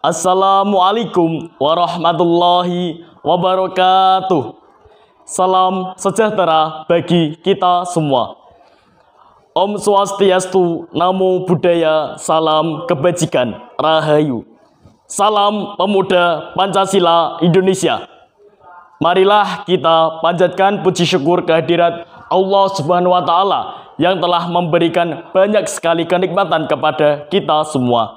Assalamualaikum warahmatullahi wabarakatuh. Salam sejahtera bagi kita semua. Om Swastiastu, Namo Buddhaya, Salam Kebajikan, Rahayu. Salam Pemuda Pancasila Indonesia. Marilah kita panjatkan puji syukur kehadirat Allah Subhanahu wa taala yang telah memberikan banyak sekali kenikmatan kepada kita semua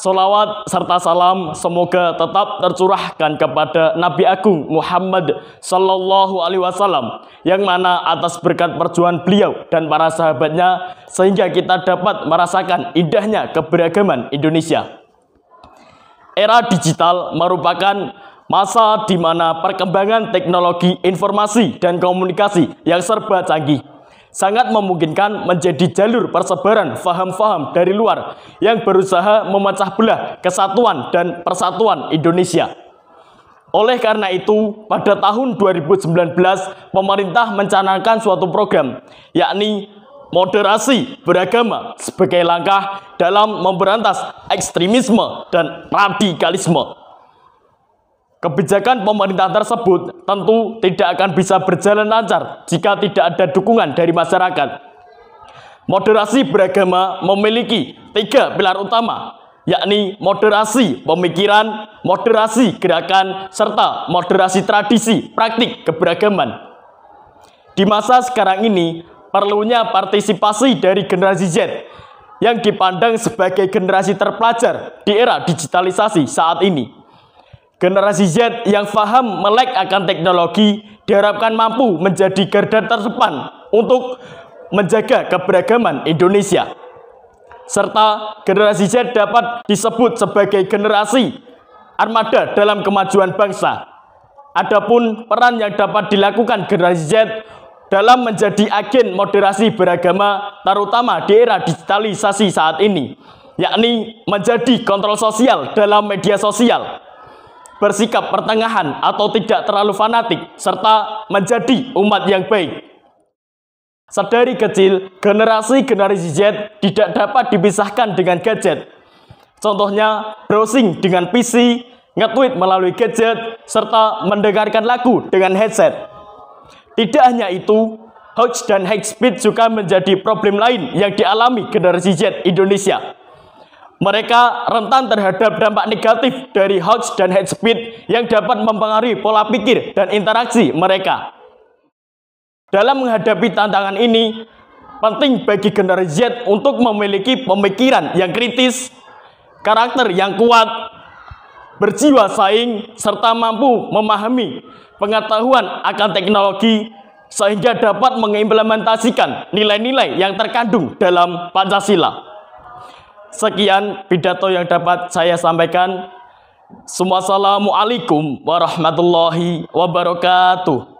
Salawat serta salam semoga tetap tercurahkan kepada Nabi Agung Muhammad Sallallahu Alaihi Wasallam yang mana atas berkat perjuangan beliau dan para sahabatnya sehingga kita dapat merasakan indahnya keberagaman Indonesia. Era digital merupakan masa di mana perkembangan teknologi informasi dan komunikasi yang serba canggih sangat memungkinkan menjadi jalur persebaran faham-faham dari luar yang berusaha memecah belah kesatuan dan persatuan Indonesia. Oleh karena itu, pada tahun 2019, pemerintah mencanangkan suatu program, yakni moderasi beragama sebagai langkah dalam memberantas ekstremisme dan radikalisme. Kebijakan pemerintah tersebut tentu tidak akan bisa berjalan lancar jika tidak ada dukungan dari masyarakat. Moderasi beragama memiliki tiga pilar utama, yakni moderasi pemikiran, moderasi gerakan, serta moderasi tradisi praktik keberagaman. Di masa sekarang ini, perlunya partisipasi dari generasi Z yang dipandang sebagai generasi terpelajar di era digitalisasi saat ini. Generasi Z yang paham melek akan teknologi diharapkan mampu menjadi garda terdepan untuk menjaga keberagaman Indonesia. Serta generasi Z dapat disebut sebagai generasi armada dalam kemajuan bangsa. Adapun peran yang dapat dilakukan generasi Z dalam menjadi agen moderasi beragama terutama di era digitalisasi saat ini, yakni menjadi kontrol sosial dalam media sosial, bersikap pertengahan atau tidak terlalu fanatik, serta menjadi umat yang baik. Sedari kecil, generasi-generasi Z tidak dapat dipisahkan dengan gadget. Contohnya, browsing dengan PC, nge melalui gadget, serta mendengarkan lagu dengan headset. Tidak hanya itu, hoax dan hate speech juga menjadi problem lain yang dialami generasi Z Indonesia mereka rentan terhadap dampak negatif dari hoax dan hate speech yang dapat mempengaruhi pola pikir dan interaksi mereka. Dalam menghadapi tantangan ini, penting bagi generasi Z untuk memiliki pemikiran yang kritis, karakter yang kuat, berjiwa saing, serta mampu memahami pengetahuan akan teknologi sehingga dapat mengimplementasikan nilai-nilai yang terkandung dalam Pancasila. Sekian pidato yang dapat saya sampaikan. Assalamualaikum warahmatullahi wabarakatuh.